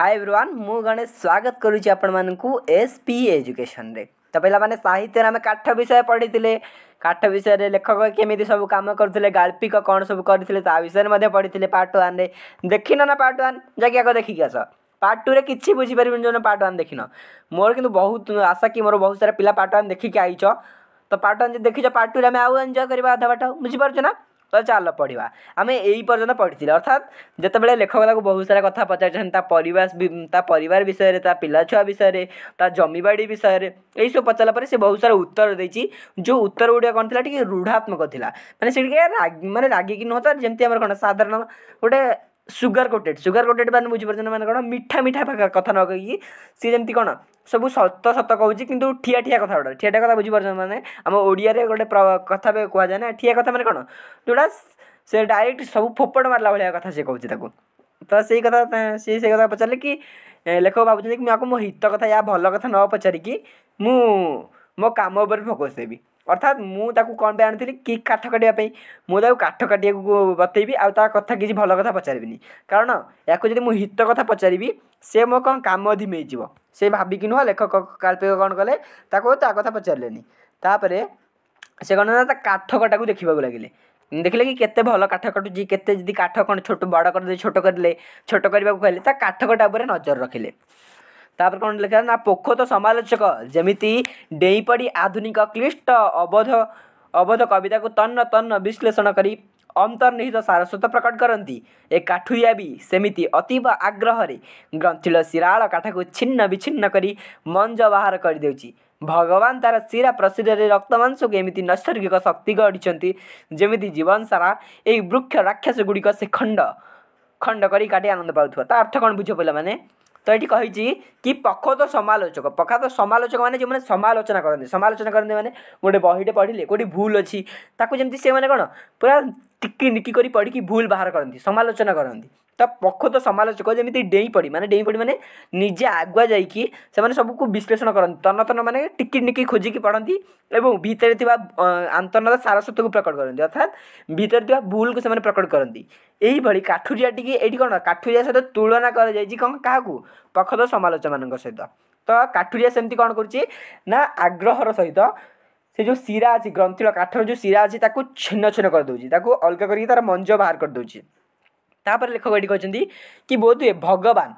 hi everyone मु गणेश स्वागत करुच P education रे तो पे साहित्य आम काठ विषय पढ़ी थे काठ विषय लेखक केमी सब कम करते गाल्पिक कौन सब करते विषय में पढ़ी थे पार्ट वन देखी ना पार्ट वन जैक आगे देखिक आस पार्ट टू कि बुझीपर जो पार्ट वन देखी मोर कि बहुत आशा कि मोर बहुत सारा पिला पार्ट वन देखिक आई तो पार्ट वन जो देखी पार्ट टू आम आउ एंजय करवा अधा बाट बुझीपार्चना तो चल पढ़ा आम यही पर्यटन पढ़ी अर्थात जितेबाला लेखक बहुत सारा कथ पचार पर विषय पिला छुआ विषय बाड़ी विषय यही सब पचारापर से बहुत सारा उत्तर देती जो उत्तर गुड़िया कौन थी रूढ़ात्मक मैंने मैंने रागिकी नुह तर जमी कौन साधारण गोटे सुगर कोटेड सुगर कोटेड मैंने बुझीप मैंने कौन मीठा मीठा कथ न कहीकि सी जमी कौन ସବୁ ସତ ସତ କହୁଛି କିନ୍ତୁ ଠିଆ ଠିଆ କଥା ଗୋଟେ ଠିଆ ଠିଆ କଥା ବୁଝିପାରୁଛନ୍ତି ମାନେ ଆମ ଓଡ଼ିଆରେ ଗୋଟେ କଥା କୁହାଯାଏ ନା ଠିଆ କଥା ମାନେ କ'ଣ ଯେଉଁଟା ସେ ଡାଇରେକ୍ଟ ସବୁ ଫୋପଟ ମାରିଲା ଭଳିଆ କଥା ସେ କହୁଛି ତାକୁ ତ ସେଇ କଥା ସିଏ ସେଇ କଥା ପଚାରିଲେ କି ଲେଖକ ଭାବୁଛନ୍ତି କି ମୁଁ ଆକୁ ମୋ ହିତ କଥା ୟା ଭଲ କଥା ନ ପଚାରିକି ମୁଁ ମୋ କାମ ଉପରେ ଫୋକସ୍ ଦେବି ଅର୍ଥାତ୍ ମୁଁ ତାକୁ କ'ଣ ପାଇଁ ଆଣିଥିଲି କି କାଠ କାଟିବା ପାଇଁ ମୁଁ ତାକୁ କାଠ କାଟିବାକୁ ବତେଇବି ଆଉ ତା କଥା କିଛି ଭଲ କଥା ପଚାରିବିନି କାରଣ ୟାକୁ ଯଦି ମୁଁ ହିତ କଥା ପଚାରିବି ସେ ମୋ କ'ଣ କାମ ଧିମେଇଯିବ ସେ ଭାବିକି ନୁହଁ ଲେଖକ କାଳ୍ପିକ କ'ଣ କଲେ ତାକୁ ତା କଥା ପଚାରିଲେନି ତାପରେ ସେ କ'ଣ ନା ତା କାଠ କଟାକୁ ଦେଖିବାକୁ ଲାଗିଲେ ଦେଖିଲେ କି କେତେ ଭଲ କାଠ କାଟୁଛି କେତେ ଯଦି କାଠ କ'ଣ ଛୋଟ ବଡ଼ କରିଦେଲେ ଛୋଟ କରିଲେ ଛୋଟ କରିବାକୁ କହିଲେ ତା କାଠ କଟା ଉପରେ ନଜର ରଖିଲେ ତାପରେ କ'ଣ ଲେଖା ନା ପୋଖତ ସମାଲୋଚକ ଯେମିତି ଡେଇଁପଡ଼ି ଆଧୁନିକ କ୍ଲିଷ୍ଟ ଅବୋଧ ଅବୋଧ କବିତାକୁ ତନ୍ନ ତନ୍ନ ବିଶ୍ଳେଷଣ କରି ଅନ୍ତର୍ନିହିତ ସାରସ୍ୱତ ପ୍ରକଟ କରନ୍ତି ଏ କାଠୁରିଆ ବି ସେମିତି ଅତୀବ ଆଗ୍ରହରେ ଗ୍ରନ୍ଥିଳ ଶିରାଳ କାଠକୁ ଛିନ୍ନ ବିଚ୍ଛିନ୍ନ କରି ମଞ୍ଜ ବାହାର କରିଦେଉଛି ଭଗବାନ ତାର ଶିରା ପ୍ରଶିରାରେ ରକ୍ତମାଂସକୁ ଏମିତି ନୈସର୍ଗିକ ଶକ୍ତି ଗଢ଼ିଛନ୍ତି ଯେମିତି ଜୀବନ ସାରା ଏହି ବୃକ୍ଷ ରାକ୍ଷସ ଗୁଡ଼ିକ ସେ ଖଣ୍ଡ ଖଣ୍ଡ କରି କାଟି ଆନନ୍ଦ ପାଉଥିବ ତା ଅର୍ଥ କ'ଣ ବୁଝ ପିଲାମାନେ त यी कि कि पखात समालोचक पखात समालोचक म समलोचना समालोचना समालोचना कति महिटे पढि गो भुल अनि तिमी सेरा टिक निकिरी पढिक भूल बाहर कति समालोचना कति ତା ପ୍ରଖତ ସମାଲୋଚକ ଯେମିତି ଡେଇଁ ପଡ଼ି ମାନେ ଡେଇଁ ପଡ଼ି ମାନେ ନିଜେ ଆଗୁଆ ଯାଇକି ସେମାନେ ସବୁକୁ ବିଶ୍ଳେଷଣ କରନ୍ତି ତନ୍ନ ତନ୍ନ ମାନେ ଟିକି ନିକି ଖୋଜିକି ପଢ଼ନ୍ତି ଏବଂ ଭିତରେ ଥିବା ଆନ୍ତର୍ନତା ସାରସ୍ୱତକୁ ପ୍ରକଟ କରନ୍ତି ଅର୍ଥାତ୍ ଭିତରେ ଥିବା ଭୁଲକୁ ସେମାନେ ପ୍ରକଟ କରନ୍ତି ଏହିଭଳି କାଠୁରିଆଟିକି ଏଇଠି କ'ଣ କାଠୁରିଆ ସହିତ ତୁଳନା କରାଯାଇଛି କ'ଣ କାହାକୁ ପ୍ରଖତ ସମାଲୋଚକମାନଙ୍କ ସହିତ ତ କାଠୁରିଆ ସେମିତି କ'ଣ କରୁଛି ନା ଆଗ୍ରହର ସହିତ ସେ ଯେଉଁ ଶିରା ଅଛି ଗ୍ରନ୍ଥିର କାଠର ଯେଉଁ ଶିରା ଅଛି ତାକୁ ଛିନ୍ନ ଛିନ୍ନ କରିଦେଉଛି ତାକୁ ଅଲଗା କରିକି ତା'ର ମଞ୍ଜ ବାହାର କରିଦେଉଛି ତାପରେ ଲେଖକ ଏଠି କହିଛନ୍ତି କି ବୋଧହୁଏ ଭଗବାନ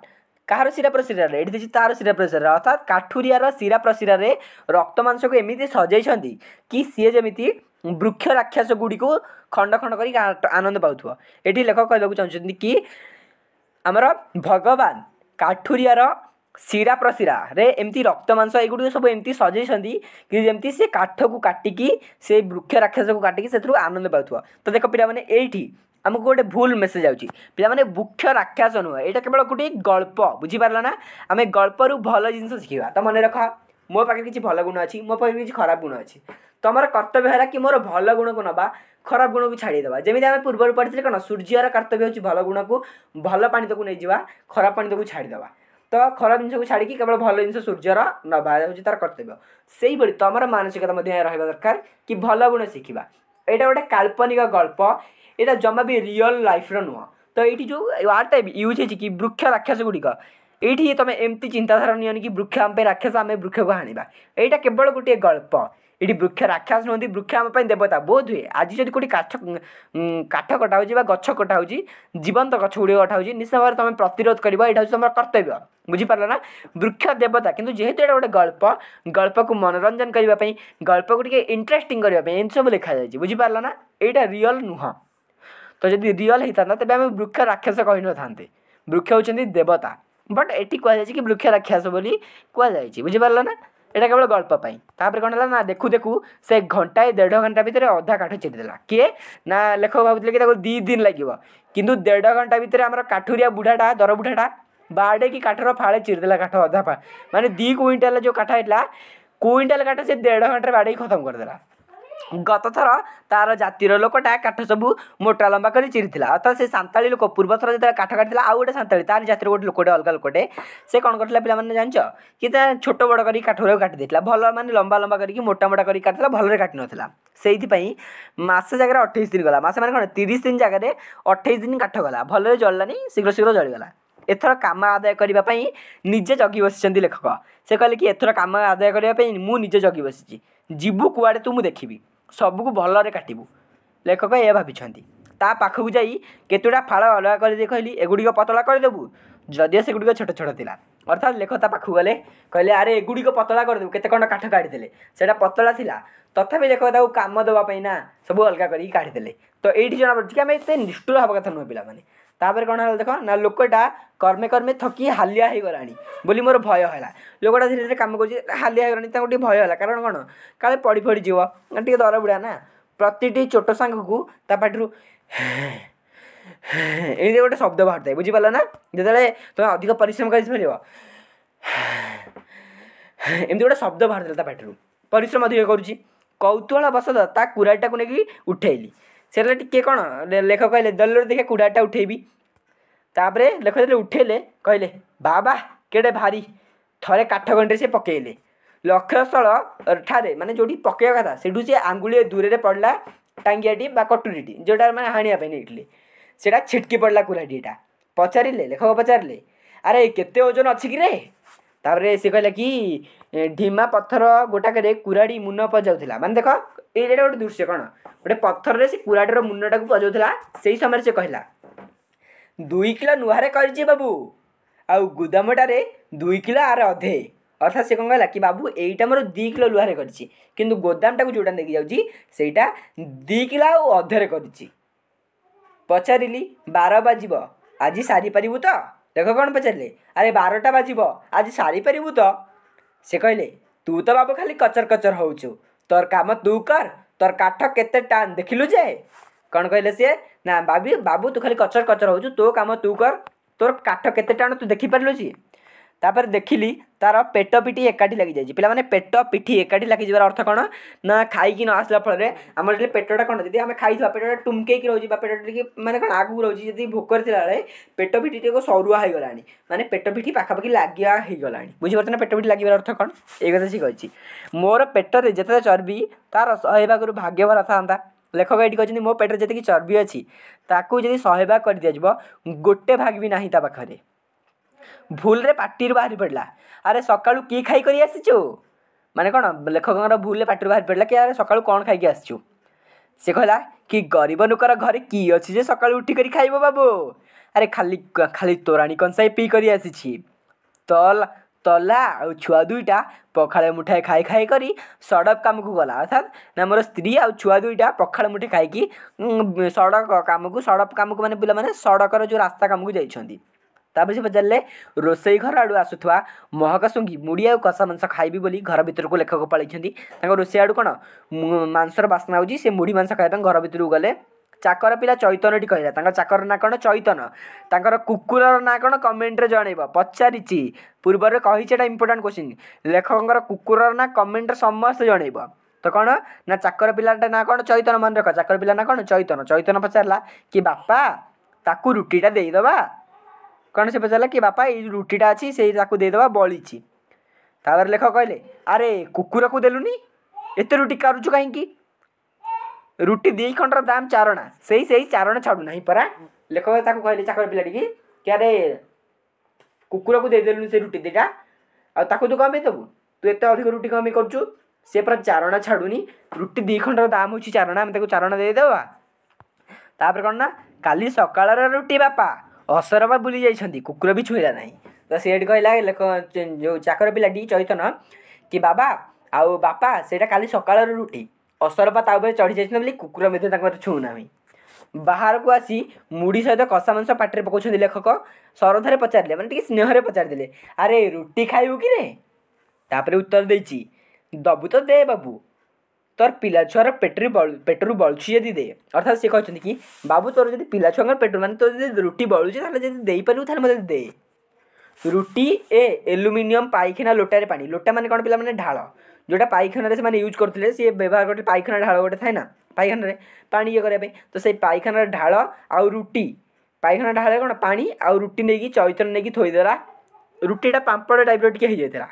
କାହାର ଶିରା ପ୍ରଶିରାରେ ଏଠି ଦେଇଛି ତାର ଶିରା ପ୍ରଶିରାରେ ଅର୍ଥାତ୍ କାଠୁରିଆର ଶିରା ପ୍ରଶିରାରେ ରକ୍ତମାଂସକୁ ଏମିତି ସଜେଇଛନ୍ତି କି ସିଏ ଯେମିତି ବୃକ୍ଷ ରାକ୍ଷସ ଗୁଡ଼ିକୁ ଖଣ୍ଡ ଖଣ୍ଡ କରି ଆନନ୍ଦ ପାଉଥିବ ଏଠି ଲେଖକ କହିବାକୁ ଚାହୁଁଛନ୍ତି କି ଆମର ଭଗବାନ କାଠୁରିଆର ଶିରା ପ୍ରଶିରାରେ ଏମିତି ରକ୍ତ ମାଂସ ଏଗୁଡ଼ିକ ସବୁ ଏମିତି ସଜେଇଛନ୍ତି କି ଯେମିତି ସେ କାଠକୁ କାଟିକି ସେ ବୃକ୍ଷ ରାକ୍ଷସକୁ କାଟିକି ସେଥିରୁ ଆନନ୍ଦ ପାଉଥିବ ତ ଦେଖ ପିଲାମାନେ ଏଇଠି ଆମକୁ ଗୋଟେ ଭୁଲ ମେସେଜ୍ ଆଉଛି ପିଲାମାନେ ବୃକ୍ଷ ରାକ୍ଷସ ନୁହେଁ ଏଇଟା କେବଳ ଗୋଟିଏ ଗଳ୍ପ ବୁଝିପାରିଲ ନା ଆମେ ଗଳ୍ପରୁ ଭଲ ଜିନିଷ ଶିଖିବା ତ ମନେ ରଖ ମୋ ପାଖରେ କିଛି ଭଲ ଗୁଣ ଅଛି ମୋ ପାଖରେ କିଛି ଖରାପ ଗୁଣ ଅଛି ତୁମର କର୍ତ୍ତବ୍ୟ ହେଲା କି ମୋର ଭଲ ଗୁଣକୁ ନେବା ଖରାପ ଗୁଣକୁ ଛାଡ଼ିଦେବା ଯେମିତି ଆମେ ପୂର୍ବରୁ ପଢ଼ିଥିଲେ କ'ଣ ସୂର୍ଯ୍ୟର କର୍ତ୍ତବ୍ୟ ହେଉଛି ଭଲ ଗୁଣକୁ ଭଲ ପାଣି ପାଣିତକୁ ନେଇଯିବା ଖରାପ ପାଣି ପାଣିତକୁ ଛାଡ଼ିଦେବା ତ ଖରାପ ଜିନିଷକୁ ଛାଡ଼ିକି କେବଳ ଭଲ ଜିନିଷ ସୂର୍ଯ୍ୟର ନେବା ହେଉଛି ତା'ର କର୍ତ୍ତବ୍ୟ ସେହିଭଳି ତୁମର ମାନସିକତା ମଧ୍ୟ ରହିବା ଦରକାର କି ଭଲ ଗୁଣ ଶିଖିବା ଏଇଟା ଗୋଟେ କାଳ୍ପନିକ ଗଳ୍ପ ଏଇଟା ଜମା ବି ରିଅଲ୍ ଲାଇଫ୍ର ନୁହଁ ତ ଏଇଠି ଯେଉଁ ଟାଇପ୍ ୟୁଜ୍ ହେଇଛି କି ବୃକ୍ଷ ରାକ୍ଷସ ଗୁଡ଼ିକ ଏଇଠି ତୁମେ ଏମିତି ଚିନ୍ତାଧାରା ନିଅନି କି ବୃକ୍ଷ ଆମ ପାଇଁ ରାକ୍ଷସ ଆମେ ବୃକ୍ଷକୁ ହାଣିବା ଏଇଟା କେବଳ ଗୋଟିଏ ଗଳ୍ପ ये वृक्ष राक्षस नुहत वृक्ष आम देवता बोध हुए आज जब कौटी काठ कटा गच्छ कटा जीवंत गच्छ गुड़ कटा निश्चित भाव में तुम प्रतिरोध कर यह कर्तव्य बुझिपार ना वृक्ष देवता कितना जेहे ये गोटे गल्प गल्प को मनोरंजन करने गल्प को टे इंटरेस्ट करने सब लिखा जाए बुझिपार ना यहाँ रियल नुह तो जब रियल होता तेज वृक्ष राक्षस कही न था वृक्ष होती देवता बट ये कहुच कि वृक्ष राक्षस बोली कहुच बुझिपार এটা কেবল গল্প পাই তাপরে କ'ଣ ହେଲା ନା ଦେଖୁ ଦେଖୁ ସେ ଘଣ୍ଟାଏ ଦେଢ଼ ଘଣ୍ଟା ଭିତରେ ଅଧା କାଠ ଛିଡ଼ିଦେଲା କିଏ ନା ଲେଖକ ଭାବୁଥିଲେ କି ତାକୁ ଦୁଇ ଦିନ ଲାଗିବ କିନ୍ତୁ ଦେଢ଼ ଘଣ୍ଟା ଭିତରେ ଆମର କାଠୁରିଆ ବୁଢ଼ାଟା ଦର ବୁଢ଼ାଟା ବାଡ଼େଇକି କାଠର ଫାଳେ ଚିରିଦେଲା କାଠ ଅଧା ମାନେ ଦୁଇ କୁଇଣ୍ଟାଲ ଯେଉଁ କାଠ ହେଇଥିଲା କୁଇଣ୍ଟାଲ କାଠ ସେ ଦେଢ଼ ଘଣ୍ଟାରେ ବାଡ଼େଇକି ଖତମ କରିଦେଲା ଗତଥର ତା'ର ଜାତିର ଲୋକଟା କାଠ ସବୁ ମୋଟା ଲମ୍ବା କରି ଚିରିଥିଲା ଅର୍ଥାତ୍ ସେ ସାନ୍ତାଳୀ ଲୋକ ପୂର୍ବଥର ଯେତେବେଳେ କାଠ କାଟିଥିଲା ଆଉ ଗୋଟେ ସାନ୍ତାଳୀ ତାରି ଜାତିର ଗୋଟେ ଲୋକଟେ ଅଲଗା ଲୋକଟେ ସେ କ'ଣ କରିଥିଲା ପିଲାମାନେ ଜାଣିଛ କି ତା ଛୋଟ ବଡ଼ କରିକି କାଠଗୁଡ଼ାକୁ କାଟି ଦେଇଥିଲା ଭଲ ମାନେ ଲମ୍ବା ଲମ୍ବା କରିକି ମୋଟା ମୋଟା କରିକି କାଟିଥିଲା ଭଲରେ କାଟି ନଥିଲା ସେଇଥିପାଇଁ ମାସେ ଜାଗାରେ ଅଠେଇଶ ଦିନ ଗଲା ମାସେ ମାନେ କ'ଣ ତିରିଶ ଦିନ ଜାଗାରେ ଅଠେଇଶ ଦିନ କାଠ ଗଲା ଭଲରେ ଜଳିଲାନି ଶୀଘ୍ର ଶୀଘ୍ର ଜଳିଗଲା ଏଥର କାମ ଆଦାୟ କରିବା ପାଇଁ ନିଜେ ଜଗି ବସିଛନ୍ତି ଲେଖକ ସେ କହିଲେ କି ଏଥର କାମ ଆଦାୟ କରିବା ପାଇଁ ମୁଁ ନିଜେ ଜଗି ବସିଛି ଯିବୁ କୁଆଡ଼େ ତୁ ମୁଁ ଦେଖିବି ସବୁକୁ ଭଲରେ କାଟିବୁ ଲେଖକ ଏହା ଭାବିଛନ୍ତି ତା ପାଖକୁ ଯାଇ କେତୁଟା ଫାଳ ଅଲଗା କରିଦେଇ କହିଲି ଏଗୁଡ଼ିକ ପତଳା କରିଦେବୁ ଯଦିଓ ସେଗୁଡ଼ିକ ଛୋଟ ଛୋଟ ଥିଲା ଅର୍ଥାତ୍ ଲେଖକ ତା ପାଖକୁ ଗଲେ କହିଲେ ଆରେ ଏଗୁଡ଼ିକ ପତଳା କରିଦେବୁ କେତେ ଖଣ୍ଡ କାଠ କାଢ଼ିଦେଲେ ସେଇଟା ପତଳା ଥିଲା ତଥାପି ଲେଖକ ତାକୁ କାମ ଦେବା ପାଇଁ ନା ସବୁ ଅଲଗା କରିକି କାଢ଼ିଦେଲେ ତ ଏଇଠି ଜଣାପଡ଼ୁଛି କି ଆମେ ଏତେ ନିଷ୍ଠୁର ହେବା କଥା ନୁହେଁ ପିଲାମାନେ तापर कौन है देख ना लोकटा कर्मे कर्मे थकी हालिया बोली मोर भय है लोकटा धीरे धीरे कम कर हालिया भय है कारण कौन का पड़ी फड़ जीव टे दर बुढ़ा ना प्रति चोट सांग को तापटर ये गोटे शब्द बाहर था बुझीपाल ना जो तुम अधिक पिश्रम करमती गोटे शब्द बाहर था पिश्रम अधिक करूतूहल बसत कुराटा को लेकिन उठेली ସେଟା ଟିକେ କ'ଣ ଲେଖକ କହିଲେ ଦଲରୁ ଦେଖେ କୁଡ଼ାଟା ଉଠେଇବି ତାପରେ ଲେଖକ ଯେତେବେଳେ ଉଠେଇଲେ କହିଲେ ବାବା କେଡ଼େ ଭାରି ଥରେ କାଠ ଗଣ୍ଡିରେ ସେ ପକେଇଲେ ଲକ୍ଷ୍ୟସ୍ଥଳ ଠାରେ ମାନେ ଯେଉଁଠି ପକେଇବା କଥା ସେଠୁ ସେ ଆଙ୍ଗୁଳି ଦୂରରେ ପଡ଼ିଲା ଟାଙ୍ଗିଆଟି ବା କଟୁରୀଟି ଯେଉଁଟା ମାନେ ହାଣିବା ପାଇଁ ନେଇଥିଲେ ସେଇଟା ଛିଟକି ପଡ଼ିଲା କୁରାଟିଟା ପଚାରିଲେ ଲେଖକ ପଚାରିଲେ ଆରେ କେତେ ଓଜନ ଅଛି କିରେ ତାପରେ ସେ କହିଲା କି ଢିମା ପଥର ଗୋଟାକରେ କୁରାଡ଼ି ମୁନ ପଜାଉଥିଲା ମାନେ ଦେଖ ଏଇଟା ଗୋଟେ ଦୃଶ୍ୟ କ'ଣ ଗୋଟେ ପଥରରେ ସେ କୁରାଟିର ମୁଣ୍ଡଟାକୁ ବଜାଉଥିଲା ସେଇ ସମୟରେ ସେ କହିଲା ଦୁଇ କିଲୋ ନୁହାରେ କରିଛି ବାବୁ ଆଉ ଗୋଦାମଟାରେ ଦୁଇ କିଲୋ ଆର ଅଧେ ଅର୍ଥାତ୍ ସେ କ'ଣ କହିଲା କି ବାବୁ ଏଇଟା ମୋର ଦୁଇ କିଲୋ ଲୁହାରେ କରିଛି କିନ୍ତୁ ଗୋଦାମଟାକୁ ଯେଉଁଟା ନେଇକି ଯାଉଛି ସେଇଟା ଦୁଇ କିଲୋ ଆଉ ଅଧେରେ କରିଛି ପଚାରିଲି ବାର ବାଜିବ ଆଜି ସାରିପାରିବୁ ତ ଦେଖ କ'ଣ ପଚାରିଲେ ଆରେ ବାରଟା ବାଜିବ ଆଜି ସାରିପାରିବୁ ତ ସେ କହିଲେ ତୁ ତ ବାବୁ ଖାଲି କଚର କଚର ହେଉଛୁ ତୋର କାମ ତୁ କର ତୋର କାଠ କେତେ ଟାଣ ଦେଖିଲୁ ଯେ କ'ଣ କହିଲେ ସିଏ ନା ବାବି ବାବୁ ତୁ ଖାଲି କଚର କଚର ହେଉଛୁ ତୋ କାମ ତୁ କର ତୋର କାଠ କେତେ ଟାଣ ତୁ ଦେଖିପାରିଲୁ ସିଏ ତାପରେ ଦେଖିଲି ତାର ପେଟ ପିଠି ଏକାଠି ଲାଗିଯାଇଛି ପିଲାମାନେ ପେଟ ପିଠି ଏକାଠି ଲାଗିଯିବାର ଅର୍ଥ କ'ଣ ନା ଖାଇକି ନ ଆସିଲା ଫଳରେ ଆମର ଯଦି ପେଟଟା କ'ଣ ଯଦି ଆମେ ଖାଇଥିବା ପେଟଟା ଟୁମକେଇକି ରହୁଛି ବା ପେଟଟା ଟିକେ ମାନେ କ'ଣ ଆଗକୁ ରହୁଛି ଯଦି ଭୋକରେ ଥିଲାବେଳେ ପେଟ ପିଠି ଟିକେ ସରୁଆ ହେଇଗଲାଣି ମାନେ ପେଟ ପିଠି ପାଖାପାଖି ଲାଗିବା ହେଇଗଲାଣି ବୁଝିପାରୁଛ ନା ପେଟ ପିଠି ଲାଗିବାର ଅର୍ଥ କ'ଣ ଏଇ କଥା ଠିକ୍ ଅଛି ମୋର ପେଟରେ ଯେତେ ଚର୍ବି ତାର ଶହେ ଭାଗରୁ ଭାଗ୍ୟ ଭରା ଥାନ୍ତା ଲେଖକ ଏଇଠି କହିଛନ୍ତି ମୋ ପେଟରେ ଯେତିକି ଚର୍ବି ଅଛି ତାକୁ ଯଦି ଶହେ ଭାଗ କରିଦିଆଯିବ ଗୋଟେ ଭାଗ ବି ନାହିଁ ତା ପାଖରେ ଭୁଲରେ ପାଟିରୁ ବାହାରି ପଡ଼ିଲା ଆରେ ସକାଳୁ କି ଖାଇ କରି ଆସିଛୁ ମାନେ କ'ଣ ଲେଖକଙ୍କର ଭୁଲରେ ପାଟିରୁ ବାହାରି ପଡ଼ିଲା କି ଆରେ ସକାଳୁ କ'ଣ ଖାଇକି ଆସିଛୁ ସେ କହିଲା କି ଗରିବ ଲୋକର ଘରେ କି ଅଛି ଯେ ସକାଳୁ ଉଠିକରି ଖାଇବ ବାବୁ ଆରେ ଖାଲି ଖାଲି ତୋରାଣୀ କଂସାଇ କରି ଆସିଛି ତଲା ତଲା ଆଉ ଛୁଆ ଦୁଇଟା ପଖାଳ ମୁଠାଏ ଖାଇ ଖାଇ କରି ସଡ଼କ କାମକୁ ଗଲା ଅର୍ଥାତ୍ ନା ମୋର ସ୍ତ୍ରୀ ଆଉ ଛୁଆ ଦୁଇଟା ପଖାଳ ମୁଠେ ଖାଇକି ସଡ଼କ କାମକୁ ସଡ଼କ କାମକୁ ମାନେ ପିଲାମାନେ ସଡ଼କର ଯେଉଁ ରାସ୍ତା କାମକୁ ଯାଇଛନ୍ତି ତା ପଛେ ପଚାରିଲେ ରୋଷେଇ ଘର ଆଡ଼ୁ ଆସୁଥିବା ମହକ ଶୁଙ୍ଘି ମୁଢ଼ି ଆଉ କଷା ମାଂସ ଖାଇବି ବୋଲି ଘର ଭିତରକୁ ଲେଖକ ପଳାଇଛନ୍ତି ତାଙ୍କ ରୋଷେଇ ଆଡ଼ୁ କ'ଣ ମାଂସର ବାସ୍ନା ହେଉଛି ସେ ମୁଢ଼ି ମାଂସ ଖାଇବା ପାଇଁ ଘର ଭିତରକୁ ଗଲେ ଚାକର ପିଲା ଚୈତନଟି କହିଲା ତାଙ୍କ ଚାକର ନାଁ କ'ଣ ଚୈତନ ତାଙ୍କର କୁକୁରର ନାଁ କ'ଣ କମେଣ୍ଟରେ ଜଣେଇବ ପଚାରିଛି ପୂର୍ବରୁ କହିଛି ଏଇଟା ଇମ୍ପୋର୍ଟାଣ୍ଟ କ୍ୱେଶ୍ଚିନ୍ ଲେଖକଙ୍କର କୁକୁରର ନାଁ କମେଣ୍ଟରେ ସମସ୍ତେ ଜଣେଇବ ତ କ'ଣ ନା ଚାକର ପିଲାଟା ନାଁ କ'ଣ ଚୈତନ ମନେ ରଖ ଚାକର ପିଲା ନାଁ କ'ଣ ଚୈତନ ଚୈତନ ପଚାରିଲା କି ବାପା ତାକୁ ରୁଟିଟା ଦେଇଦେବା କ'ଣ ସେ ପଚାରିଲା କି ବାପା ଏଇ ରୁଟିଟା ଅଛି ସେଇ ତାକୁ ଦେଇଦେବା ବଳିଛି ତାପରେ ଲେଖକ କହିଲେ ଆରେ କୁକୁରକୁ ଦେଲୁନି ଏତେ ରୁଟି କାଢ଼ୁଛୁ କାହିଁକି ରୁଟି ଦୁଇ ଖଣ୍ଡର ଦାମ ଚାରଣା ସେଇ ସେଇ ଚାରଣା ଛାଡ଼ୁନାହିଁ ପରା ଲେଖକ ତାକୁ କହିଲେ ଚାକର ପିଲାଟିକି କି ଆରେ କୁକୁରକୁ ଦେଇଦେଲୁନି ସେ ରୁଟି ଦୁଇଟା ଆଉ ତାକୁ ତୁ କମେଇଦେବୁ ତୁ ଏତେ ଅଧିକ ରୁଟି କମେଇ କରୁଛୁ ସେ ପୁରା ଚାରଣା ଛାଡ଼ୁନି ରୁଟି ଦୁଇ ଖଣ୍ଡର ଦାମ ହେଉଛି ଚାରଣା ଆମେ ତାକୁ ଚାରଣା ଦେଇଦେବା ତାପରେ କ'ଣ ନା କାଲି ସକାଳର ରୁଟି ବାପା ଅସର ବୁଲି ଯାଇଛନ୍ତି କୁକୁର ବି ଛୁଇଁଲା ନାହିଁ ତ ସେ ଏଠି କହିଲା ଯେଉଁ ଚାକର ପିଲାଟି ଚୈତନ କି ବାବା ଆଉ ବାପା ସେଇଟା କାଲି ସକାଳର ରୁଟି ଅସରପା ତା ଉପରେ ଚଢ଼ି ଯାଇଛନ୍ତି ବୋଲି କୁକୁର ମଧ୍ୟ ତାଙ୍କର ଛୁଉଁନାହିଁ ବାହାରକୁ ଆସି ମୁଢ଼ି ସହିତ କଷା ମାଂସ ପାଟିରେ ପକାଉଛନ୍ତି ଲେଖକ ସରଧାରେ ପଚାରିଲେ ମାନେ ଟିକେ ସ୍ନେହରେ ପଚାରିଦେଲେ ଆରେ ରୁଟି ଖାଇବୁ କି ରେ ତାପରେ ଉତ୍ତର ଦେଇଛି ଦବୁ ତ ଦେ ବାବୁ ତୋର ପିଲା ଛୁଆର ପେଟରୁ ପେଟରୁ ବଳୁଛି ଯଦି ଦେ ଅର୍ଥାତ୍ ସେ କହିଛନ୍ତି କି ବାବୁ ତୋର ଯଦି ପିଲା ଛୁଆଙ୍କର ପେଟରୁ ମାନେ ତୋର ଯଦି ରୁଟି ବଳୁଛି ତାହେଲେ ଯଦି ଦେଇପାରିବୁ ତାହେଲେ ମୋତେ ଦେ ରୁଟି ଏ ଆଲୁମିନିୟମ ପାଇଖାନା ଲୋଟାରେ ପାଣି ଲୋଟା ମାନେ କ'ଣ ପିଲାମାନେ ଢାଳ ଯେଉଁଟା ପାଇଖାନାରେ ସେମାନେ ୟୁଜ୍ କରୁଥିଲେ ସିଏ ବ୍ୟବହାର କରୁଥିଲେ ପାଇଖାନା ଢାଳ ଗୋଟେ ଥାଏ ନା ପାଇଖାନାରେ ପାଣି ଇଏ କରିବା ପାଇଁ ତ ସେଇ ପାଇଖାନାର ଢାଳ ଆଉ ରୁଟି ପାଇଖାନା ଢାଳରେ କ'ଣ ପାଣି ଆଉ ରୁଟି ନେଇକି ଚୈତନ ନେଇକି ଥୋଇଦେଲା ରୁଟିଟା ପାମ୍ପଡ଼ ଟାଇପ୍ର ଟିକେ ହେଇଯାଇଥିଲା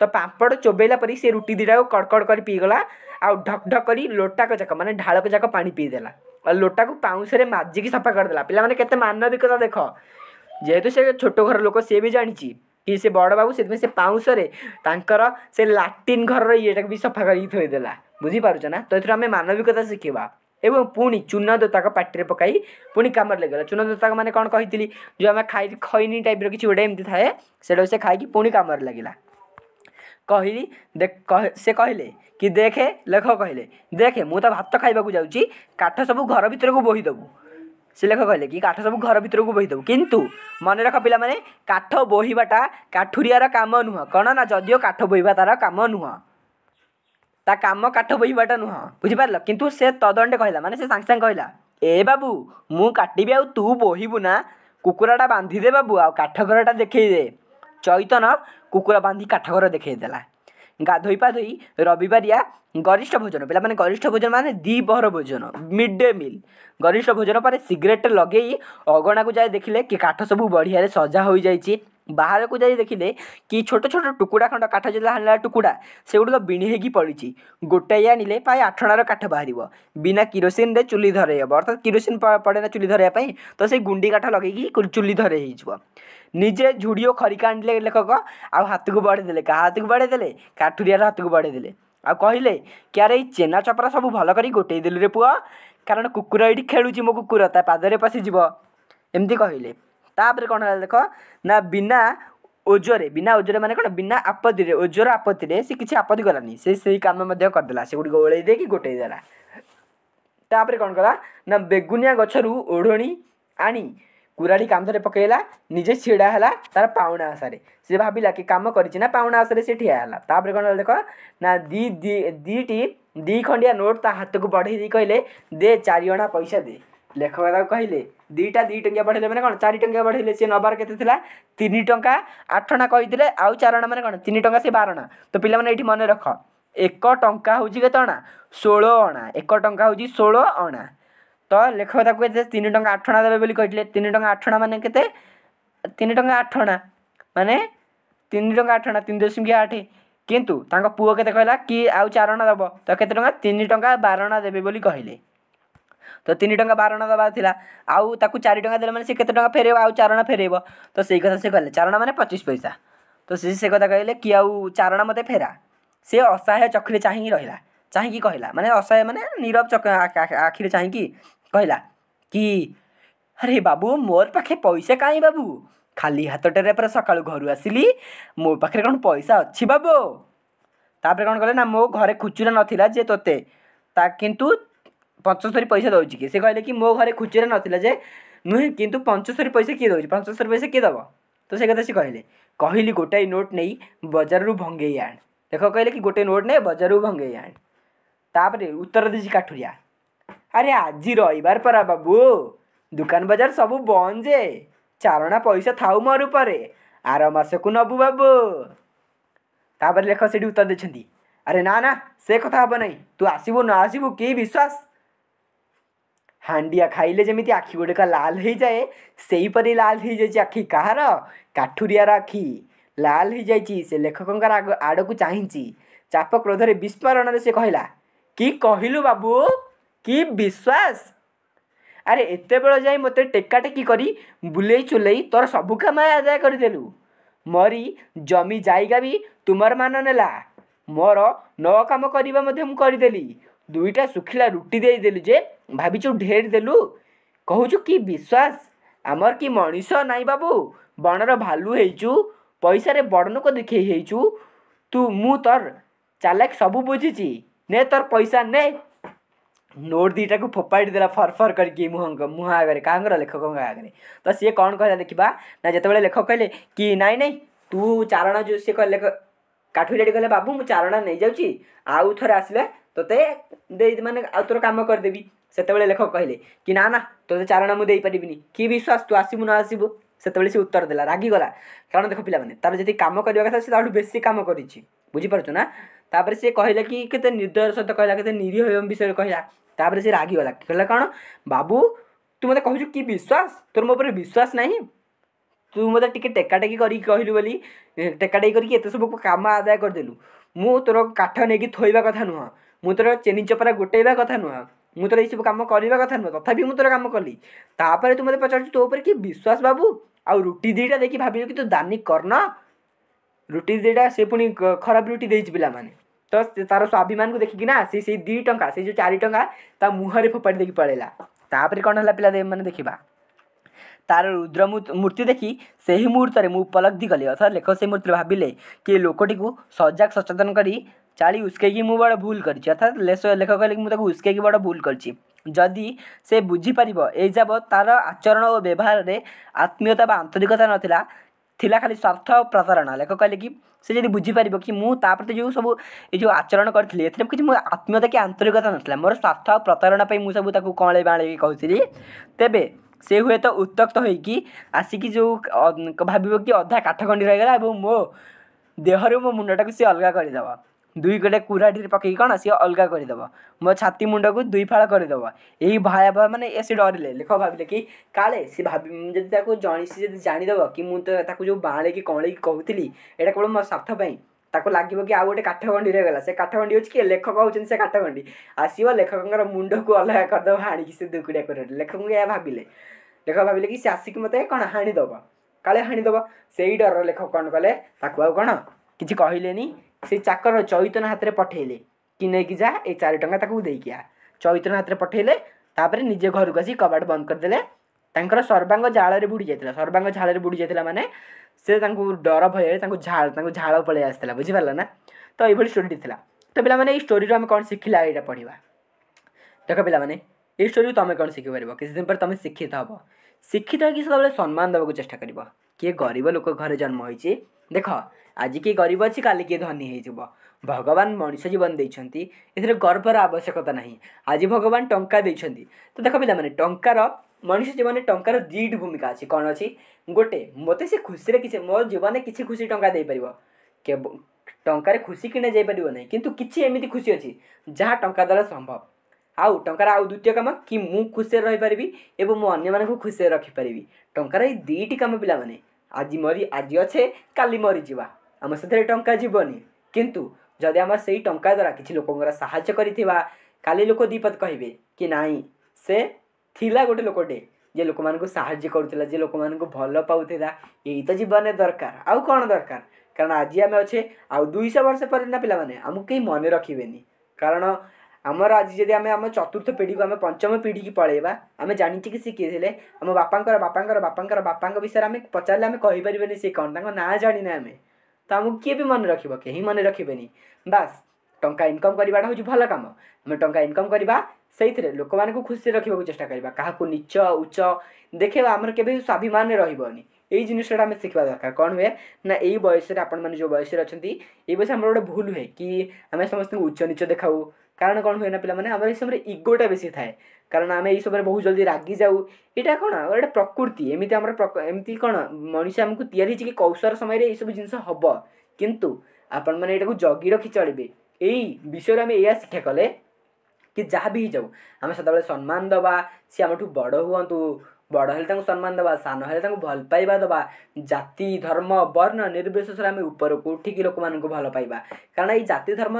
ତ ପାମ୍ପଡ଼ ଚୋବେଇଲା ପରେ ସେ ରୁଟି ଦୁଇଟାକୁ କଡ଼କଡ଼ କରି ପିଇଗଲା आउ ढक ढक कर लोटाक जाक मानते ढाक जाक पा पीदे लोटा को पाउँस मजिक सफा करदे पे के मानविकता देख जेहेतु से छोट घर लोक सी भी जानी कि से बड़ बाबू से पाउँस से लाट्रीन घर रेटा भी सफा कर बुझीपना तो ये मानविकता शिखा एवं पुणी चूना दोता को पटी पक पुणी कमर लगेगा चूना दोता मैंने कौन कही जो आम खाई खईनी टाइप रिच गोटे एमती थाए से खाई पुणी कमर लगेगा କହିଲି ସେ କହିଲେ କି ଦେଖେ ଲେଖକ କହିଲେ ଦେଖେ ମୁଁ ତା ଭାତ ଖାଇବାକୁ ଯାଉଛି କାଠ ସବୁ ଘର ଭିତରକୁ ବୋହିଦେବୁ ସେ ଲେଖକ କହିଲେ କି କାଠ ସବୁ ଘର ଭିତରକୁ ବୋହିଦେବୁ କିନ୍ତୁ ମନେ ରଖ ପିଲାମାନେ କାଠ ବୋହିବାଟା କାଠୁରିଆର କାମ ନୁହଁ କ'ଣ ନା ଯଦିଓ କାଠ ବୋହିବା ତା'ର କାମ ନୁହଁ ତା କାମ କାଠ ବୋହିବାଟା ନୁହଁ ବୁଝିପାରିଲ କିନ୍ତୁ ସେ ତଦଣ୍ଡେ କହିଲା ମାନେ ସେ ସାଙ୍ଗେ ସାଙ୍ଗେ କହିଲା ଏ ବାବୁ ମୁଁ କାଟିବି ଆଉ ତୁ ବୋହିବୁ ନା କୁକୁଡ଼ାଟା ବାନ୍ଧିଦେ ବାବୁ ଆଉ କାଠ ଘରଟା ଦେଖେଇଦେ ଚୈତନ କୁକୁର ବାନ୍ଧି କାଠଘର ଦେଖେଇଦେଲା ଗାଧୋଇ ପାଧୋଇ ରବିବାରିଆ ଗରିଷ୍ଠ ଭୋଜନ ପିଲାମାନେ ଗରିଷ୍ଠ ଭୋଜନ ମାନେ ଦ୍ୱିପହର ଭୋଜନ ମିଡ୍ ଡେ ମିଲ୍ ଗରିଷ୍ଠ ଭୋଜନ ପରେ ସିଗାରେଟ୍ ଲଗେଇ ଅଗଣାକୁ ଯାଇ ଦେଖିଲେ କି କାଠ ସବୁ ବଢ଼ିଆରେ ସଜା ହୋଇଯାଇଛି ବାହାରକୁ ଯାଇ ଦେଖିଲେ କି ଛୋଟ ଛୋଟ ଟୁକୁଡ଼ା ଖଣ୍ଡ କାଠ ଯେତେବେଳେ ହାଣିଲା ଟୁକୁଡ଼ା ସେଗୁଡ଼ିକ ବିଣି ହେଇକି ପଡ଼ିଛି ଗୋଟାଏ ଆଣିଲେ ପ୍ରାୟ ଆଠଣାର କାଠ ବାହାରିବ ବିନା କିରୋସିନରେ ଚୁଲି ଧରେଇ ହେବ ଅର୍ଥାৎ କିରୋସିନ ପଡ଼େ ନା ଚୁଲି ଧରେଇବା ପାଇଁ ତ ସେଇ ଗୁଣ୍ଡି କାଠ ଲଗେଇକି ଚୁଲି ଧରେଇ ହେଇଯିବ ନିଜେ ଝୁଡ଼ିଓ ଖରିକା ଆଣିଲେ ଲେଖକ ଆଉ ହାତକୁ ବଢ଼େଇ ଦେଲେ କାହା ହାତକୁ ବଢ଼େଇ ଦେଲେ କାଠୁରିଆର ହାତକୁ ବଢ଼େଇ ଦେଲେ ଆଉ କହିଲେ କି ଆରେ ଏଇ ଚେନା ଚପରା ସବୁ ଭଲ କରି ଗୋଟେଇ ଦେଲୁରେ ପୁଅ କାରଣ କୁକୁର ଏଇଠି ଖେଳୁଛି ମୋ କୁକୁର ତା ପାଦରେ ପଶିଯିବ ଏମିତି କହିଲେ ତାପରେ କ'ଣ ହେଲା ଦେଖ ନା ବିନା ଓଜରେ ବିନା ଓଜରେ ମାନେ କ'ଣ ବିନା ଆପତ୍ତିରେ ଓଜର ଆପତ୍ତିରେ ସେ କିଛି ଆପତ୍ତି କଲାନି ସେ ସେଇ କାମ ମଧ୍ୟ କରିଦେଲା ସେଗୁଡ଼ିକ ଓଳେଇ ଦେଇକି ଗୋଟେଇ ଦେଲା ତାପରେ କ'ଣ କଲା ନା ବେଗୁନିଆ ଗଛରୁ ଓଢ଼ଣୀ ଆଣି କୁରାଢ଼ୀ କାନ୍ଧରେ ପକାଇଲା ନିଜେ ଛିଡ଼ା ହେଲା ତା'ର ପାଉଣା ଆଶାରେ ସେ ଭାବିଲା କି କାମ କରିଛି ନା ପାଉଣା ଆଶାରେ ସେ ଠିଆ ହେଲା ତାପରେ କ'ଣ ହେଲା ଦେଖ ନା ଦି ଦିଟି ଦି ଖଣ୍ଡିଆ ନୋଟ୍ ତା ହାତକୁ ବଢ଼େଇ ଦେଇ କହିଲେ ଦେ ଚାରିଅଣା ପଇସା ଦେ ଲେଖକ ତାକୁ କହିଲେ ଦୁଇଟା ଦୁଇ ଟଙ୍କିଆ ବଢ଼େଇଲେ ମାନେ କ'ଣ ଚାରି ଟଙ୍କିଆ ବଢ଼େଇଲେ ସିଏ ନେବାର କେତେ ଥିଲା ତିନି ଟଙ୍କା ଆଠଣା କହିଥିଲେ ଆଉ ଚାରଣା ମାନେ କ'ଣ ତିନି ଟଙ୍କା ସେ ବାରଣା ତ ପିଲାମାନେ ଏଇଠି ମନେ ରଖ ଏକ ଟଙ୍କା ହେଉଛି କେତେ ଅଣା ଷୋହଳ ଅଣା ଏକ ଟଙ୍କା ହେଉଛି ଷୋହଳ ଅଣା तो लेखक तीन टाँग आठणा देवे कहते तीन टाँग आठणा मान के तीन टाँग आठणा मान तीन टाँग आठणा तीन दशमिक आठ कितु पुह के कहला कि आउ चार दब तो कत टाँग टाँग बारणा देवे कहले तो तीन टाँग बारणा दबा था आउ चार मैंने से कते टाँग फेर आउ चारणा फेर तो सही कथा से कहे चारणा मैंने पचीस पैसा तो सी से कथा कहले कि आउ चारणा मत फेरा से असहाय चक्री चाहिए रहा चाहिए कहला मैंने असहाय मैंने नीरव चक आखिरी चाहिए कहला कि अरे बाबू मोर पाखे पैसा कहीं बाबू खाली हाथ पर सका घर आसली मो पाखे कौन पैसा अच्छी बाबू तापर कौन कले मो घर खुचुरा नाला जे तोते कितु पंचस्तरी पैसा दौर किए से कहले कि मो घर खुचुरा नाला जे नुहे कि पंचस्तरी पैसा किए दौर पंचस्तरी पैसा किए दब तो से कथा सी कहले कहली गोटे नोट नहीं बजार रू भंगे आण देख कहले कि गोटे नोट नहीं बजार रू भंगे आण तापर उत्तर देसी काठुरी ଆରେ ଆଜି ରହିବାର ପରା ବାବୁ ଦୋକାନ ବଜାର ସବୁ ବନ୍ଦ ଯେ ଚାରଣା ପଇସା ଥାଉ ମୋ ରୂପରେ ଆର ମାସକୁ ନବୁ ବାବୁ ତାପରେ ଲେଖ ସେଠି ଉତ୍ତର ଦେଇଛନ୍ତି ଆରେ ନା ନା ସେ କଥା ହେବ ନାହିଁ ତୁ ଆସିବୁ ନ ଆସିବୁ କି ବିଶ୍ୱାସ ହାଣ୍ଡିଆ ଖାଇଲେ ଯେମିତି ଆଖି ଗୁଡ଼ିକ ଲାଲ ହେଇଯାଏ ସେହିପରି ଲାଲ ହେଇଯାଇଛି ଆଖି କାହାର କାଠୁରିଆର ଆଖି ଲାଲ ହେଇଯାଇଛି ସେ ଲେଖକଙ୍କର ଆଗ ଆଡ଼କୁ ଚାହିଁଛି ଚାପ କ୍ରୋଧରେ ବିସ୍ମରଣରେ ସେ କହିଲା କି କହିଲୁ ବାବୁ কি বিশ্বাস আরে এতবেল যাই মতো টেকাটেকি করি বুলেই চুলেই তোর সবু কামায় আদায় করিদেলু মরি জমি জায়গা বি তোমার মান নেলা মোর ন কাম করা মধ্যে মু করিদেলি দুইটা শুখিলা রুটি দিয়েদেলু যে ভাবিছু ঢের দেলু কহুছু কি বিশ্বাস আমার কি মনিষ নাই বাবু বনর ভালু হইছু পয়সারে বড়নক দেখেই হইছু তু মু তোর চালাক সবু বুঝিছি নে তোর পয়সা নে नोट दुटा को फोपाड़ी देला फरफर करके मुह मुह आगे कहाँर लेखक आगे तो सी कौन कहला देखा ना जिते लेखक कहले कि ना नाई तू चारण जो सी लेख काठुरियाटी कहले बाबू मुझे चारण नहीं जाऊँगी आउ थ आसले तोते मैंने आउ तोर कम करदेवी से लेखक कहले कि ना ना तोते चारण मुझे पारि कि विश्वास तू आसबू न आसबू से उत्तर देला रागिगला कारण देख पाने तार जी कम करने कथा से बेस कम कर बुझिपार ତାପରେ ସେ କହିଲା କି କେତେ ନିର୍ଦ୍ଦୟର ସହିତ କହିଲା କେତେ ନିରୀହ ଏବଂ ବିଷୟରେ କହିଲା ତାପରେ ସେ ରାଗିଗଲା କହିଲା କ'ଣ ବାବୁ ତୁ ମୋତେ କହୁଛୁ କି ବିଶ୍ୱାସ ତୋର ମୋ ଉପରେ ବିଶ୍ୱାସ ନାହିଁ ତୁ ମୋତେ ଟିକେ ଟେକାଟେକି କରିକି କହିଲୁ ବୋଲି ଟେକାଟେକି କରିକି ଏତେ ସବୁ କାମ ଆଦାୟ କରିଦେଲୁ ମୁଁ ତୋର କାଠ ନେଇକି ଥୋଇବା କଥା ନୁହଁ ମୁଁ ତୋର ଚେନି ଚପରା ଗୋଟେଇବା କଥା ନୁହଁ ମୁଁ ତୋର ଏଇସବୁ କାମ କରିବା କଥା ନୁହଁ ତଥାପି ମୁଁ ତୋର କାମ କଲି ତାପରେ ତୁ ମୋତେ ପଚାରୁଛୁ ତୋ ଉପରେ କି ବିଶ୍ୱାସ ବାବୁ ଆଉ ରୁଟି ଦୁଇଟା ଦେଖି ଭାବିଲୁ କି ତୁ ଦାନି କର୍ଣ୍ଣ ରୁଟି ଦୁଇଟା ସେ ପୁଣି ଖରାପ ରୁଟି ଦେଇଛି ପିଲାମାନେ ତ ତାର ସ୍ୱାଭିମାନକୁ ଦେଖିକିନା ସେ ସେଇ ଦୁଇ ଟଙ୍କା ସେଇ ଯେଉଁ ଚାରି ଟଙ୍କା ତା ମୁହଁରେ ଫୋପାଡ଼ି ଦେଇକି ପଳେଇଲା ତାପରେ କ'ଣ ହେଲା ପିଲା ମାନେ ଦେଖିବା ତାର ରୁଦ୍ର ମୂର୍ତ୍ତି ଦେଖି ସେହି ମୁହୂର୍ତ୍ତରେ ମୁଁ ଉପଲବ୍ଧି କଲି ଅର୍ଥାତ୍ ଲେଖକ ସେହି ମୁହୂର୍ତ୍ତରେ ଭାବିଲେ କି ଲୋକଟିକୁ ସଜାଗ ସଚେତନ କରି ଚାଳି ଉସ୍କେଇକି ମୁଁ ବଡ଼ ଭୁଲ କରିଛି ଅର୍ଥାତ୍ ଲେଖକ କହିଲେ କି ମୁଁ ତାକୁ ଉସ୍କେଇକି ବଡ଼ ଭୁଲ କରିଛି ଯଦି ସେ ବୁଝିପାରିବ ଏଇ ଯାବତ୍ ତାର ଆଚରଣ ଓ ବ୍ୟବହାରରେ ଆତ୍ମୀୟତା ବା ଆନ୍ତରିକତା ନଥିଲା ଥିଲା ଖାଲି ସ୍ୱାର୍ଥ ଆଉ ପ୍ରତାରଣା ଲେଖକ କହିଲେ କି ସେ ଯଦି ବୁଝିପାରିବ କି ମୁଁ ତା ପ୍ରତି ଯେଉଁ ସବୁ ଏ ଯେଉଁ ଆଚରଣ କରିଥିଲି ଏଥିରେ କିଛି ମୋ ଆତ୍ମୀୟତା କି ଆନ୍ତରିକତା ନଥିଲା ମୋର ସ୍ୱାର୍ଥ ଆଉ ପ୍ରତାରଣା ପାଇଁ ମୁଁ ସବୁ ତାକୁ କଅଁଳେଇ ବାଁଳେଇକି କହୁଥିଲି ତେବେ ସେ ହୁଏତ ଉତ୍ତ୍ୟକ୍ତ ହୋଇକି ଆସିକି ଯେଉଁ ଭାବିବ କି ଅଧା କାଠଗଣ୍ଡି ରହିଗଲା ଏବଂ ମୋ ଦେହରୁ ମୋ ମୁଣ୍ଡଟାକୁ ସେ ଅଲଗା କରିଦେବ ଦୁଇ ଗେଡ଼େ କୁରାଢ଼ିରେ ପକେଇକି କ'ଣ ସିଏ ଅଲଗା କରିଦେବ ମୋ ଛାତି ମୁଣ୍ଡକୁ ଦୁଇ ଫାଳ କରିଦେବ ଏଇ ଭୟାବହ ମାନେ ଏ ସେ ଡରିଲେ ଲେଖକ ଭାବିଲେ କି କାଳେ ସେ ଭାବି ଯଦି ତାକୁ ଜଣି ସିଏ ଯଦି ଜାଣିଦେବ କି ମୁଁ ତ ତାକୁ ଯେଉଁ ବାଁଳେଇକି କଁଳେଇକି କହୁଥିଲି ଏଇଟା କେବଳ ମୋ ସ୍ୱାର୍ଥ ପାଇଁ ତାକୁ ଲାଗିବ କି ଆଉ ଗୋଟେ କାଠଗଣ୍ଡି ରହିଗଲା ସେ କାଠଗଣ୍ଡି ହେଉଛି କି ଲେଖକ ହେଉଛନ୍ତି ସେ କାଠଗଣ୍ଡି ଆସିବ ଲେଖକଙ୍କର ମୁଣ୍ଡକୁ ଅଲଗା କରିଦେବ ହାଣିକି ସେ ଦୁକୁଡ଼ିଆ କରିଦେବ ଲେଖକଙ୍କୁ ଏହା ଭାବିଲେ ଲେଖକ ଭାବିଲେ କି ସେ ଆସିକି ମୋତେ କ'ଣ ହାଣିଦେବ କାଳେ ହାଣିଦେବ ସେଇ ଡର ଲେଖକ କ'ଣ କଲେ ତାକୁ ଆଉ କ'ଣ କିଛି କହିଲେନି ସେ ଚାକର ଚୈତନ ହାତରେ ପଠେଇଲେ କି ନେଇକି ଯା ଏଇ ଚାରି ଟଙ୍କା ତାକୁ ଦେଇକି ଆ ଚୈତନ ହାତରେ ପଠେଇଲେ ତାପରେ ନିଜେ ଘରକୁ ଆସି କବାଟ ବନ୍ଦ କରିଦେଲେ ତାଙ୍କର ସର୍ବାଙ୍ଗ ଜାଳରେ ବୁଡ଼ି ଯାଇଥିଲା ସର୍ବାଙ୍ଗ ଝାଳରେ ବୁଡ଼ି ଯାଇଥିଲା ମାନେ ସେ ତାଙ୍କୁ ଡର ଭୟରେ ତାଙ୍କୁ ଝାଳ ତାଙ୍କୁ ଝାଳ ପଳେଇ ଆସିଥିଲା ବୁଝିପାରିଲ ନା ତ ଏଇଭଳି ଷ୍ଟୋରିଟି ଥିଲା ତ ପିଲାମାନେ ଏଇ ଷ୍ଟୋରିରୁ ଆମେ କ'ଣ ଶିଖିଲା ଏଇଟା ପଢ଼ିବା ଦେଖ ପିଲାମାନେ ଏଇ ଷ୍ଟୋରିରୁ ତୁମେ କ'ଣ ଶିଖିପାରିବ କିଛି ଦିନ ପରେ ତୁମେ ଶିକ୍ଷିତ ହେବ ଶିକ୍ଷିତ ହେଇକି ସଦାବେଳେ ସମ୍ମାନ ଦେବାକୁ ଚେଷ୍ଟା କରିବ କିଏ ଗରିବ ଲୋକ ଘରେ ଜନ୍ମ ହୋଇଛି ଦେଖ ଆଜି କିଏ ଗରିବ ଅଛି କାଲି କିଏ ଧନୀ ହେଇଯିବ ଭଗବାନ ମଣିଷ ଜୀବନ ଦେଇଛନ୍ତି ଏଥିରେ ଗର୍ବର ଆବଶ୍ୟକତା ନାହିଁ ଆଜି ଭଗବାନ ଟଙ୍କା ଦେଇଛନ୍ତି ତ ଦେଖ ପିଲାମାନେ ଟଙ୍କାର ମଣିଷ ଜୀବନରେ ଟଙ୍କାର ଦୁଇଟି ଭୂମିକା ଅଛି କ'ଣ ଅଛି ଗୋଟେ ମୋତେ ସେ ଖୁସିରେ କିଛି ମୋ ଜୀବନରେ କିଛି ଖୁସି ଟଙ୍କା ଦେଇପାରିବ ଟଙ୍କାରେ ଖୁସି କିଣା ଯାଇପାରିବ ନାହିଁ କିନ୍ତୁ କିଛି ଏମିତି ଖୁସି ଅଛି ଯାହା ଟଙ୍କା ଦ୍ୱାରା ସମ୍ଭବ ଆଉ ଟଙ୍କାର ଆଉ ଦ୍ୱିତୀୟ କାମ କି ମୁଁ ଖୁସିରେ ରହିପାରିବି ଏବଂ ମୁଁ ଅନ୍ୟମାନଙ୍କୁ ଖୁସିରେ ରଖିପାରିବି ଟଙ୍କାର ଏଇ ଦୁଇଟି କାମ ପିଲାମାନେ ଆଜି ମରି ଆଜି ଅଛେ କାଲି ମରିଯିବା आम से टा जीवन किंतु जदि आम से टा द्वारा किसी लोक सा दीपद कह कि नाई से थिला गोटे लोकटे जे लोक मान सा जे लोक मान भल पाता यही तो जीवन दरकार आउ कौन दरकार कारण आज आम अच्छे आउ दुई वर्ष पर पाने कहीं मन रखे नहीं कारण आमर आज जब आम आम चतुर्थ पीढ़ी को आम पंचम पीढ़ी की पलैब आम जानी शिखी आम बापा बापा बापा बापा विषय आम पचारे आम कहीपर सी कौन तक ना जाणी ना आम ତ ଆମକୁ କିଏ ବି ମନେ ରଖିବ କେହି ମନେ ରଖିବେନି ବାସ୍ ଟଙ୍କା ଇନକମ୍ କରିବାଟା ହେଉଛି ଭଲ କାମ ଆମେ ଟଙ୍କା ଇନକମ୍ କରିବା ସେଇଥିରେ ଲୋକମାନଙ୍କୁ ଖୁସିରେ ରଖିବାକୁ ଚେଷ୍ଟା କରିବା କାହାକୁ ନିଚ ଉଚ୍ଚ ଦେଖେଇବା ଆମର କେବେ ସ୍ୱାଭିମାନରେ ରହିବନି ଏଇ ଜିନିଷଟା ଆମେ ଶିଖିବା ଦରକାର କ'ଣ ହୁଏ ନା ଏଇ ବୟସରେ ଆପଣମାନେ ଯେଉଁ ବୟସରେ ଅଛନ୍ତି ଏଇ ବୟସ ଆମର ଗୋଟେ ଭୁଲ ହୁଏ କି ଆମେ ସମସ୍ତଙ୍କୁ ଉଚ୍ଚ ନିଚ ଦେଖାଉ କାରଣ କ'ଣ ହୁଏ ନା ପିଲାମାନେ ଆମର ଏଇ ସମୟରେ ଇଗୋଟା ବେଶୀ ଥାଏ କାରଣ ଆମେ ଏଇସବୁରେ ବହୁତ ଜଲ୍ଦି ରାଗିଯାଉ ଏଇଟା କ'ଣ ଗୋଟେ ପ୍ରକୃତି ଏମିତି ଆମର ଏମିତି କ'ଣ ମଣିଷ ଆମକୁ ତିଆରି ହେଇଛି କି କୌଶଳ ସମୟରେ ଏଇସବୁ ଜିନିଷ ହେବ କିନ୍ତୁ ଆପଣମାନେ ଏଇଟାକୁ ଜଗି ରଖି ଚଳିବେ ଏଇ ବିଷୟରେ ଆମେ ଏଇଆ ଶିକ୍ଷା କଲେ କି ଯାହା ବି ହେଇଯାଉ ଆମେ ସଦାବେଳେ ସମ୍ମାନ ଦେବା ସିଏ ଆମଠୁ ବଡ଼ ହୁଅନ୍ତୁ ବଡ଼ ହେଲେ ତାଙ୍କୁ ସମ୍ମାନ ଦେବା ସାନ ହେଲେ ତାଙ୍କୁ ଭଲ ପାଇବା ଦେବା ଜାତି ଧର୍ମ ବର୍ଣ୍ଣ ନିର୍ବିଶେଷରେ ଆମେ ଉପରକୁ ଉଠିକି ଲୋକମାନଙ୍କୁ ଭଲ ପାଇବା କାରଣ ଏଇ ଜାତି ଧର୍ମ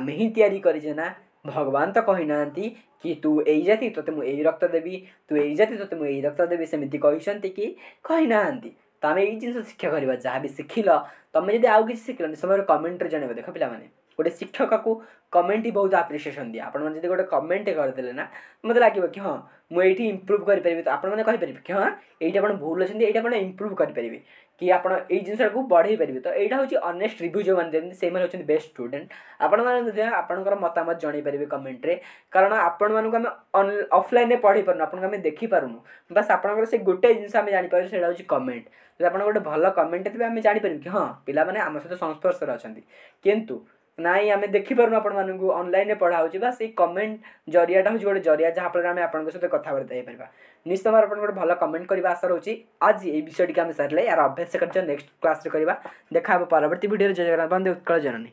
ଆମେ ହିଁ ତିଆରି କରିଛେ ନା ভগবান ତ କହିନାହାନ୍ତି କି ତୁ ଏଇ ଜାତି ତୋତେ ମୁଁ ଏଇ ରକ୍ତ ଦେବି ତୁ ଏଇ ଜାତି ତୋତେ ମୁଁ ଏଇ ରକ୍ତ ଦେବି ସେମିତି କହିଛନ୍ତି କି କହିନାହାନ୍ତି ତ ଆମେ ଏଇ ଜିନିଷ ଶିକ୍ଷା କରିବା ଯାହା ବି ଶିଖିଲ ତମେ ଯଦି ଆଉ କିଛି ଶିଖିଲନି ସମୟରେ କମେଣ୍ଟରେ ଜଣେଇବ ଦେଖ ପିଲାମାନେ ଗୋଟେ ଶିକ୍ଷକକୁ कमेन्ट ही बहुत आप्रिसीएसन दिए ଆପଣମାନେ ଯଦି ଗୋଟେ କମେଣ୍ଟ କରିଦେଲେ ନା ମୋତେ ଲାଗିବ କି ହଁ ମୁଁ ଏଇଠି ଇମ୍ପ୍ରୁଭ୍ କରିପାରିବି ତ ଆପଣମାନେ କହିପାରିବେ କି ହଁ ଏଇଟା ଆପଣ ଭୁଲ ଅଛନ୍ତି ଏଇଟା ଆପଣ ଇମ୍ପ୍ରୁଭ୍ କରିପାରିବେ କି ଆପଣ ଏଇ ଜିନିଷଟାକୁ ବଢ଼େଇ ପାରିବେ ତ ଏଇଟା ହେଉଛି ଅନେଷ୍ଟ ରିଭ୍ୟୁ ଯେଉଁମାନେ ଦିଅନ୍ତି ସେଇମାନେ ହେଉଛନ୍ତି ବେଷ୍ଟ ଷ୍ଟୁଡେଣ୍ଟ ଆପଣମାନେ ମଧ୍ୟ ଆପଣଙ୍କର ମତାମତ ଜଣାଇପାରିବେ କମେଣ୍ଟରେ କାରଣ ଆପଣମାନଙ୍କୁ ଆମେ ଅଫଲାଇନ୍ରେ ପଢ଼େଇ ପାରୁନୁ ଆପଣଙ୍କୁ ଆମେ ଦେଖିପାରୁନୁ ବାସ୍ ଆପଣଙ୍କର ସେ ଗୋଟେ ଜିନିଷ ଆମେ ଜାଣିପାରୁଛୁ ସେଇଟା ହେଉଛି କମେଣ୍ଟ ଯଦି ଆପଣ ଗୋଟେ ଭଲ କମେଣ୍ଟ ଥିବେ ଆମେ ଜାଣିପାରିବୁ କି ହଁ ପିଲାମାନେ ଆମ ସହିତ ସଂସ୍ପର୍ଶରେ ଅଛନ୍ତି କିନ୍ତୁ ନାଇଁ ଆମେ ଦେଖିପାରୁନୁ ଆପଣମାନଙ୍କୁ ଅନଲାଇନ୍ରେ ପଢ଼ା ହେଉଛି ବା ସେଇ କମେଣ୍ଟ ଜରିଆଟା ହେଉଛି ଗୋଟେ ଜରିଆ ଯାହାଫଳରେ ଆମେ ଆପଣଙ୍କ ସହିତ କଥାବାର୍ତ୍ତା ହେଇପାରିବା ନିଶ୍ଚିତ ଭାବରେ ଆପଣ ଗୋଟେ ଭଲ କମେଣ୍ଟ କରିବା ଆଶା ରହୁଛି ଆଜି ଏଇ ବିଷୟଟିକୁ ଆମେ ସାରିଲେ ଏହାର ଅଭ୍ୟାସ କାର୍ଯ୍ୟ ନେକ୍ସଟ କ୍ଲାସ୍ରେ କରିବା ଦେଖା ହେବ ପରବର୍ତ୍ତୀ ଭିଡ଼ିଓରେ ଜୟ ଜଗନ୍ନାଥ ବନ୍ଦେ ଉତ୍କଳ ଜନନୀ